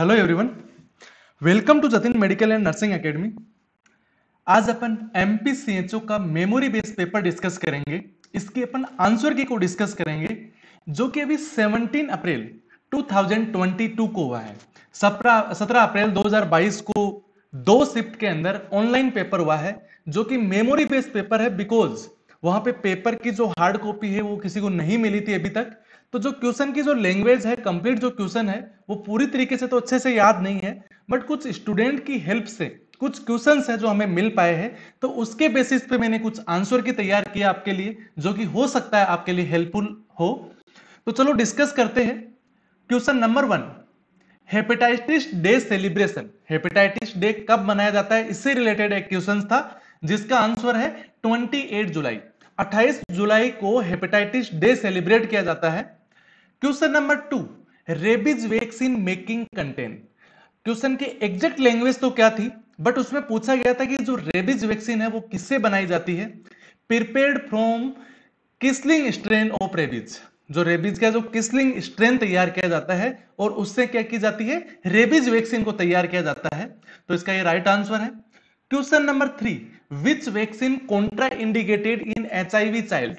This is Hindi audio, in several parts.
hello everyone welcome to Jatin medical and nursing academy आज अपन एम पी का मेमोरी बेस्ड पेपर डिस्कस करेंगे इसके अपन आंसर की को डिस्कस करेंगे जो कि अभी 17 अप्रैल 2022 को हुआ है 17 अप्रैल 2022 को दो शिफ्ट के अंदर ऑनलाइन पेपर हुआ है जो कि मेमोरी बेस्ड पेपर है बिकॉज वहां पे पेपर की जो हार्ड कॉपी है वो किसी को नहीं मिली थी अभी तक तो जो क्वेश्चन की जो लैंग्वेज है कंप्लीट जो क्वेश्चन है वो पूरी तरीके से तो अच्छे से याद नहीं है बट कुछ स्टूडेंट की हेल्प से कुछ क्वेश्चन है जो हमें मिल पाए हैं तो उसके बेसिस पे मैंने कुछ आंसर की तैयार किया आपके लिए जो कि हो सकता है आपके लिए हेल्पफुल हो तो चलो डिस्कस करते हैं question number one hepatitis day celebration hepatitis day कब मनाया जाता है इससे रिलेटेड एक क्वेश्चन था जिसका आंसर है ट्वेंटी जुलाई 28 जुलाई को हेपेटाइटिस डे सेलिब्रेट किया जाता है question number two rabies vaccine making contain question की एग्जैक्ट लैंग्वेज तो क्या थी बट उसमें पूछा गया था कि जो रेबीज वैक्सीन है वो किससे बनाई जाती है prepared from Kissling strain of rabies जो रेबीज का जो किसलिंग स्ट्रेन तैयार किया जाता है और उससे क्या की जाती है रेबीज वैक्सीन को तैयार किया जाता है तो इसका ये राइट आंसर है question number three which vaccine contraindicated in H child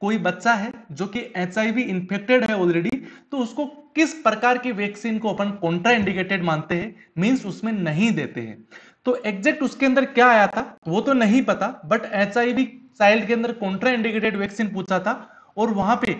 कोई बच्चा है जो कि एच इंफेक्टेड है ऑलरेडी तो उसको किस प्रकार की वैक्सीन को अपन कॉन्ट्रा इंडिकेटेड मानते हैं मीन्स उसमें नहीं देते हैं तो एग्जैक्ट उसके अंदर क्या आया था वो तो नहीं पता बट एच चाइल्ड के अंदर कॉन्ट्रा इंडिकेटेड वैक्सीन पूछा था और वहां पे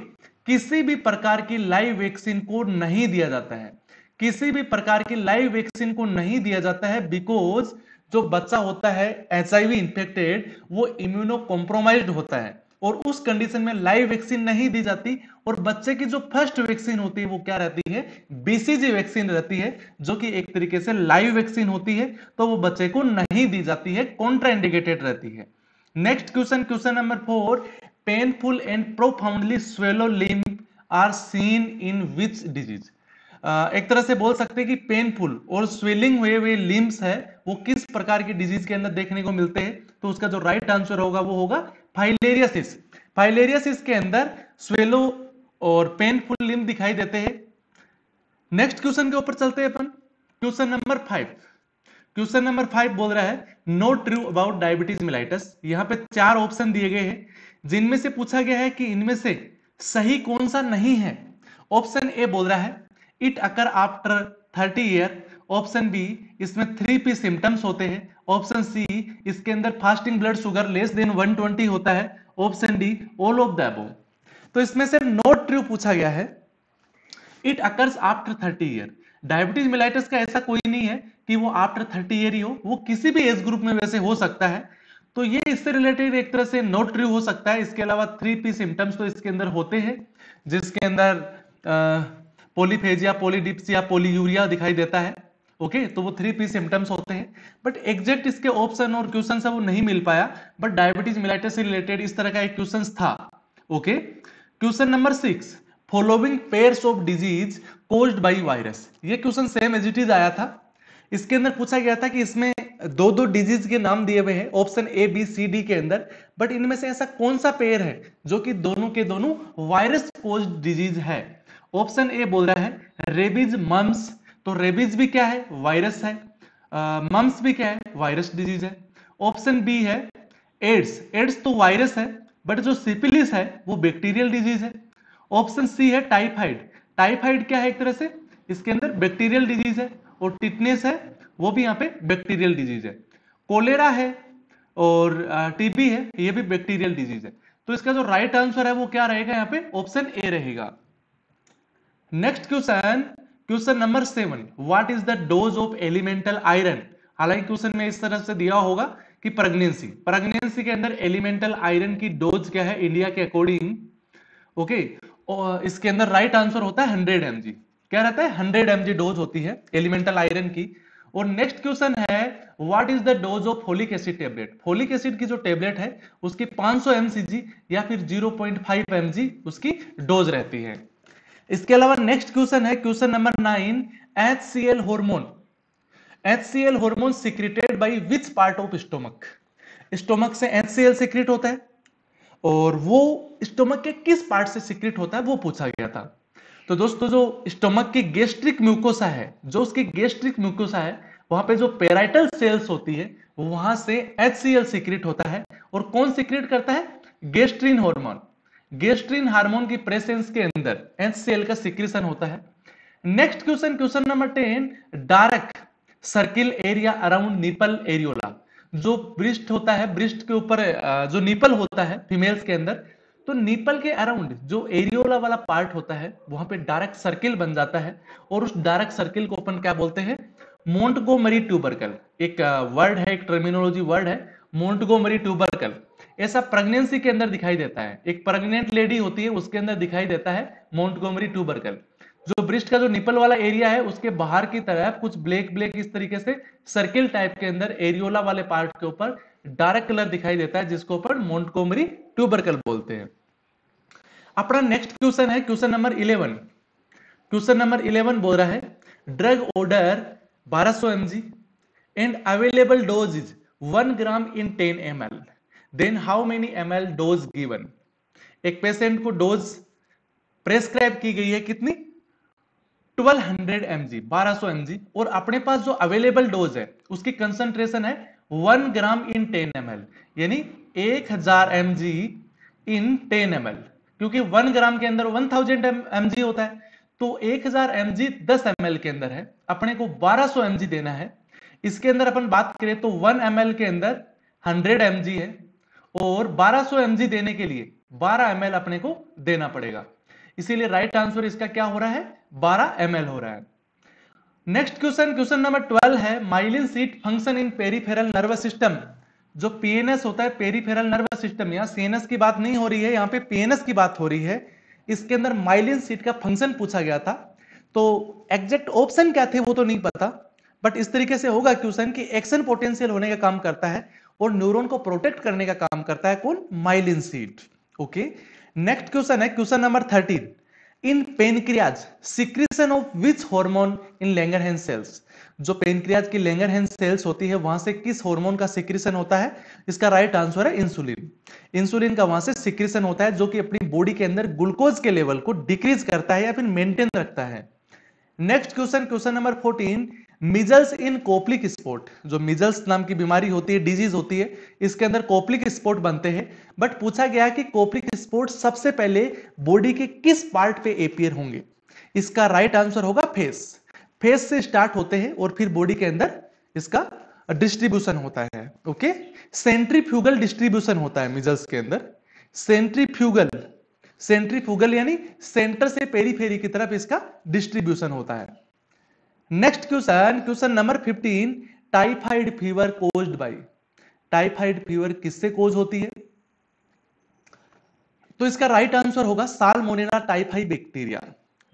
किसी भी प्रकार की लाइव वैक्सीन को नहीं दिया जाता है किसी भी प्रकार की लाइव वैक्सीन को नहीं दिया जाता है बिकॉज जो बच्चा होता है एच इंफेक्टेड वो इम्यूनो कॉम्प्रोमाइज होता है और उस कंडीशन में लाइव वैक्सीन नहीं दी जाती और बच्चे की जो फर्स्ट वैक्सीन होती है वो क्या रहती है बीसीजी वैक्सीन रहती है जो कि एक तरीके से लाइव वैक्सीन होती है तो वो बच्चे को नहीं दी जाती है कॉन्ट्राइंडिकेटेड रहती है next question question number four painful and profoundly swollen limb are seen in which disease एक तरह से बोल सकते हैं कि पेनफुल और स्वेलिंग हुए हुए लिम्स है वो किस प्रकार की डिजीज के अंदर देखने को मिलते हैं तो उसका जो राइट आंसर होगा वो होगा फाइलेरियासिस फाइलेरियासिस के अंदर स्वेलो और पेनफुल लिम दिखाई देते हैं नेक्स्ट क्वेश्चन के ऊपर चलते हैं अपन question number five question number five बोल रहा है not true about diabetes mellitus यहाँ पे चार ऑप्शन दिए गए हैं जिनमें से पूछा गया है कि इनमें से सही कौन सा नहीं है ऑप्शन ए बोल रहा है it occur after thirty year option B इसमें थ्री पी सिम्टम्स होते हैं ऑप्शन सी इसके अंदर fasting blood sugar less than 120 होता है option D all of the above तो इसमें से नॉट ट्रू पूछा गया है it occurs after thirty year diabetes mellitus का ऐसा कोई नहीं है कि वो आफ्टर थर्टी ईयर ही हो वो किसी भी एज ग्रुप में वैसे हो सकता है तो ये इससे रिलेटेड एक तरह से नॉट ट्रू हो सकता है इसके अलावा थ्री पी सिम्टम्स तो इसके अंदर होते हैं जिसके अंदर आ, पोलीफेजिया पोलीडिप्सिया पोलीयूरिया दिखाई देता है ओके okay, तो वो थ्री पी सिम्टम्स होते हैं बट एग्जैक्ट इसके ऑप्शन और क्वेश्चन है वो नहीं मिल पाया बट डायबिटीज मिलाइटिस से रिलेटेड इस तरह का एक क्वेश्चन था okay question number six following pairs of disease cause by virus ये क्वेश्चन सेम एज इट इज आया था इसके अंदर पूछा गया था कि इसमें दो दो डिजीज के नाम दिए हुए हैं option A B C D के अंदर बट इनमें से ऐसा कौन सा पेयर है जो कि दोनों के दोनों वायरस कोज डिजीज है ऑप्शन ए बोल रहा है रेबीज मम्स तो रेबीज भी क्या है वायरस है मम्स uh, भी क्या है वायरस डिजीज है ऑप्शन बी है एड्स एड्स तो वायरस है बट जो सिपिलिस है वो बैक्टीरियल डिजीज है ऑप्शन सी है टाइफाइड टाइफाइड क्या है एक तरह से इसके अंदर बैक्टीरियल डिजीज है और टिटनेस है वो भी यहाँ पे बैक्टीरियल डिजीज है कोलेरा है और टीबी है ये भी बैक्टीरियल डिजीज है तो इसका जो राइट आंसर है वो क्या रहेगा यहाँ पे ऑप्शन ए रहेगा next question question number seven what is the dose of elemental iron हालांकि क्वेश्चन में इस तरह से दिया होगा कि प्रेगनेंसी प्रेगनेंसी के अंदर एलिमेंटल आयरन की डोज क्या है इंडिया के अकॉर्डिंग ओके okay, इसके अंदर राइट right आंसर होता है हंड्रेड एम क्या रहता है हंड्रेड एम डोज होती है एलिमेंटल आयरन की और नेक्स्ट क्वेश्चन है what is the dose of folic acid tablet folic acid की जो टेबलेट है उसकी 500 सौ या फिर 0.5 पॉइंट उसकी डोज रहती है इसके अलावा नेक्स्ट क्वेश्चन है question number nine H C L hormone H C L hormone secreted by which part of stomach stomach से एच सी एल सिक्रिट होता है और वो स्टोमक के किस पार्ट से सिक्रिट होता है वो पूछा गया था तो दोस्तों जो स्टोमक की गेस्ट्रिक म्यूकोसा है जो उसकी गेस्ट्रिक म्यूकोसा है वहां पे जो पेराइटल सेल्स होती है वहां से एच सी एल सिक्रिट होता है और कौन सिक्रिट करता है गेस्ट्रीन हॉर्मोन गेस्ट्रीन हार्मोन की प्रेसेंस के अंदर एचसीएल का सिक्रीशन होता है next question question number ten dark circle area around nipple areola जो ब्रिस्ट होता है ब्रिस्ट के ऊपर जो निपल होता है फीमेल्स के अंदर तो निपल के अराउंड जो एरियोला वाला पार्ट होता है वहां पे डार्क सर्किल बन जाता है और उस डार्क सर्किल को अपन क्या बोलते हैं मोन्टगोमरी ट्यूबरकल एक वर्ड है एक टर्मिनोलॉजी वर्ड है मोन्टगोमरी ट्यूबरकल ऐसा प्रेगनेंसी के अंदर दिखाई देता है एक प्रेग्नेंट लेडी होती है उसके अंदर दिखाई देता है मोन्टगोमरी ट्यूबरकल जो ब्रिस्ट का जो निपल वाला एरिया है उसके बाहर की तरह कुछ ब्लैक ब्लैक इस तरीके से सर्किल टाइप के अंदर एरियोला वाले पार्ट के ऊपर डार्क कलर दिखाई देता है जिसको ऊपर मोन्टकोमरी ट्यूबरकल बोलते हैं अपना नेक्स्ट क्वेश्चन है question number eleven question number eleven बोल रहा है ड्रग ऑर्डर 1200 सौ and available dose is 1 gram in 10 M then how many M L dose given एक पेशेंट को डोज प्रेस्क्राइब की गई है कितनी 1200 हंड्रेड एम जी बारह और अपने पास जो अवेलेबल डोज है उसकी कंसंट्रेशन है one gram in ten M यानी एक हजार M G in ten M क्योंकि वन ग्राम के अंदर वन थाउजेंड एम जी होता है तो एक हजार एम जी दस एम के अंदर है अपने को बारह सौ एम जी देना है इसके अंदर अपन बात करें तो वन एम के अंदर हंड्रेड एम जी है और 1200 mg देने के लिए 12 एम अपने को देना पड़ेगा इसीलिए राइट आंसर इसका क्या हो रहा है 12 एम हो रहा है नेक्स्ट क्वेश्चन क्वेश्चन नंबर 12 है myelin sheath function in peripheral nervous system जो पीएनएस होता है पेरीफेरल नर्वस सिस्टम यहाँ सीएनएस की बात नहीं हो रही है यहाँ पे पीएनएस की बात हो रही है इसके अंदर माइलिन सीट का फंक्शन पूछा गया था तो एग्जैक्ट ऑप्शन क्या थे वो तो नहीं पता बट इस तरीके से होगा क्वेश्चन कि एक्शन पोटेंशियल होने का काम करता है और न्यूरॉन को प्रोटेक्ट करने का काम करता है कौन myelin sheath okay next question है question number thirteen in pancreas secretion of which hormone in hand cells जो पेनक्रियाज की हैंड सेल्स होती है वहां से किस हार्मोन का सिक्रीशन होता है इसका राइट आंसर है इंसुलिन इंसुलिन का वहां से सिक्रीशन होता है जो कि अपनी बॉडी के अंदर ग्लूकोज के लेवल को डिक्रीज करता है या फिर मेंटेन रखता है next question question number fourteen measles in Koplik spot जो मिजल्स नाम की बीमारी होती है डिजीज होती है इसके अंदर कोपलिक स्पोर्ट बनते हैं बट पूछा गया कि कोपलिक स्पोर्ट सबसे पहले बॉडी के किस पार्ट पे एपियर होंगे इसका राइट आंसर होगा फेस फेस से स्टार्ट होते हैं और फिर बॉडी के अंदर इसका डिस्ट्रीब्यूशन होता है ओके सेंट्रीफ्यूगल डिस्ट्रीब्यूशन होता है मिजल्स के अंदर सेंट्रीफ्यूगल सेंट्रीफ्यूगल यानी सेंटर से पेरीफेरी की तरफ इसका डिस्ट्रीब्यूशन होता है next question question number 15 typhoid fever caused by typhoid fever किससे कोज होती है तो इसका राइट आंसर होगा सालमोनेला टाइफाइड बैक्टीरिया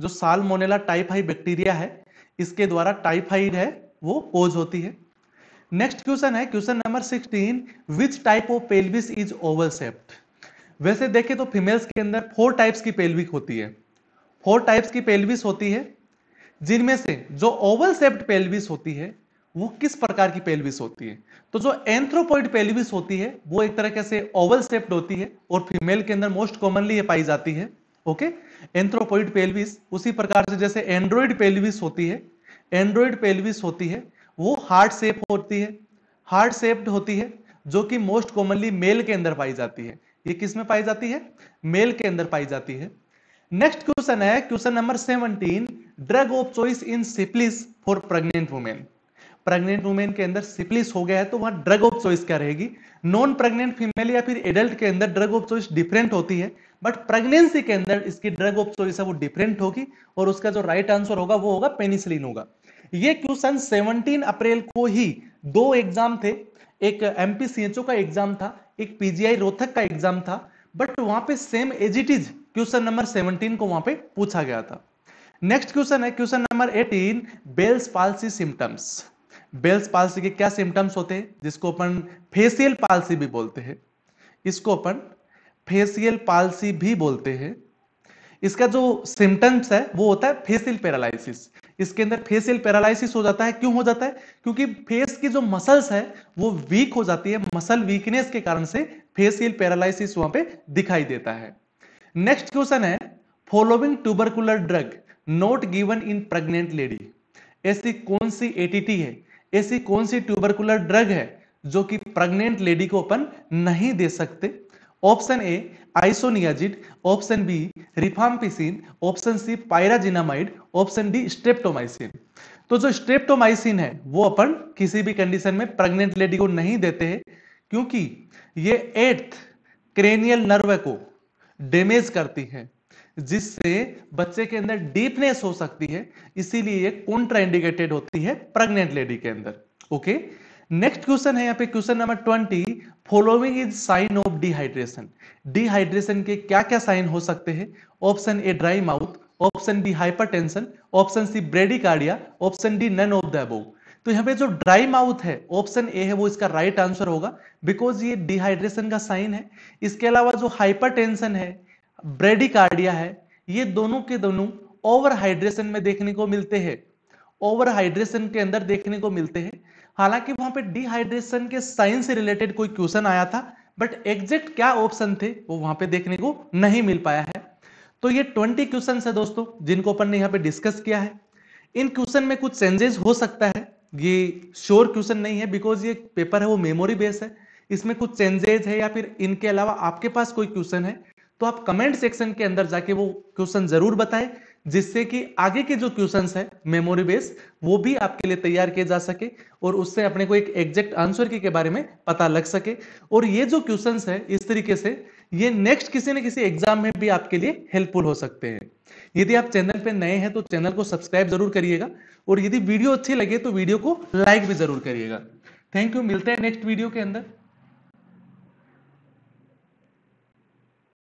जो सालमोनेला टाइफाइड बैक्टीरिया है इसके द्वारा टाइफाइड है वो कोज होती है नेक्स्ट क्वेश्चन है question number 16 which type of pelvis is oval shaped वैसे देखें तो फीमेल्स के अंदर फोर टाइप्स की पेल्विक होती है फोर टाइप्स की पेल्विस होती है जिनमें से जो ओवल सेप्ट पेल्विस होती है वो किस प्रकार की पेल्विस होती है तो जो एंथ्रोपोइड पेल्विस होती है वो एक तरह से ओवल सेप्ट होती है और फीमेल के अंदर मोस्ट कॉमनली ये पाई जाती है ओके एंथ्रोपोइड पेल्विस उसी प्रकार से जैसे एंड्रॉइड पेल्विस होती है एंड्रॉइड पेल्विस होती है वो हार्ड सेप होती है हार्ड सेप्ड होती है जो कि मोस्ट कॉमनली मेल के अंदर पाई जाती है ये किस में पाई जाती है मेल के अंदर पाई जाती है नेक्स्ट क्वेश्चन है question number seventeen drug of choice in syphilis for pregnant women pregnant women के अंदर सिप्लिस हो गया है तो वहां ड्रग ऑफ चॉइस क्या रहेगी नॉन प्रेग्नेंट फीमेल या फिर एडल्ट के अंदर ड्रग ऑफ चॉइस डिफरेंट होती है बट प्रेग्नेंसी के अंदर इसकी ड्रग ऑफ चॉइस है वो डिफरेंट होगी और उसका जो राइट right आंसर होगा वो होगा पेनिसिलिन होगा ये क्वेश्चन सेवनटीन अप्रैल को ही दो एग्जाम थे एक एमपीसीएचओ का एग्जाम था एक पीजीआई रोथक का एग्जाम था बट वहां पे same as it is question number seventeen को वहां पे पूछा गया था नेक्स्ट क्वेश्चन है question number eighteen Bell's palsy symptoms Bell's palsy के क्या सिम्टम्स होते हैं जिसको अपन फेसियल पालसी भी बोलते हैं इसको अपन फेसियल पालसी भी बोलते हैं इसका जो सिम्टम्स है वो होता है फेसियल पैरालिसिस इसके अंदर फेसियल पैरालिसिस हो जाता है क्यों हो जाता है क्योंकि फेस की जो मसल्स है वो वीक हो जाती है मसल वीकनेस के कारण से फेसियल पैरालिसिस वहां पे दिखाई देता है नेक्स्ट क्वेश्चन है following tubercular drug not given in pregnant lady ऐसी कौन सी एटीटी है ऐसी कौन सी ट्यूबरकुलर ड्रग है जो कि प्रेग्नेंट लेडी को अपन नहीं दे सकते option A isoniazid option B rifampicin option C pyrazinamide option D streptomycin तो जो स्ट्रेप्टोमाइसिन है वो अपन किसी भी कंडीशन में प्रेग्नेंट लेडी को नहीं देते हैं क्योंकि ये एट्थ क्रेनियल नर्व को डैमेज करती है जिससे बच्चे के अंदर डीपनेस हो सकती है इसीलिए ये कॉन्ट्राइंडिकेटेड होती है प्रेग्नेंट लेडी के अंदर ओके नेक्स्ट क्वेश्चन है यहाँ पे question number twenty following is sign of dehydration dehydration के क्या क्या साइन हो सकते हैं option A dry mouth option B tension option C bradycardia option D none of the above तो यहाँ पे जो ड्राई माउथ है ऑप्शन ए है वो इसका राइट right आंसर होगा बिकॉज ये डिहाइड्रेशन का साइन है इसके अलावा जो टेंशन है ब्रेडिकार्डिया है ये दोनों के दोनों ओवर हाइड्रेशन में देखने को मिलते हैं ओवर हाइड्रेशन के अंदर देखने को मिलते हैं हालांकि वहां पे डिहाइड्रेशन के साइंस से रिलेटेड कोई क्वेश्चन आया था बट एग्जैक्ट क्या ऑप्शन थे वो वहां पे देखने को नहीं मिल पाया है तो ये ट्वेंटी क्वेश्चन है दोस्तों जिनको अपन ने यहाँ पे डिस्कस किया है इन क्वेश्चन में कुछ चेंजेस हो सकता है ये श्योर क्वेश्चन नहीं है बिकॉज ये पेपर है वो मेमोरी बेस है इसमें कुछ चेंजेस है या फिर इनके अलावा आपके पास कोई क्वेश्चन है तो आप कमेंट सेक्शन के अंदर जाके वो क्वेश्चन जरूर बताएं जिससे कि आगे के जो क्वेश्चन है मेमोरी बेस वो भी आपके लिए तैयार किए जा सके और उससे अपने को एक एग्जैक्ट आंसर के, बारे में पता लग सके और ये जो क्वेश्चन है इस तरीके से ये नेक्स्ट किसी न किसी एग्जाम में भी आपके लिए हेल्पफुल हो सकते हैं यदि आप चैनल पे नए हैं तो चैनल को सब्सक्राइब जरूर करिएगा और यदि वीडियो अच्छी लगे तो वीडियो को लाइक भी जरूर करिएगा थैंक यू मिलते हैं नेक्स्ट वीडियो के अंदर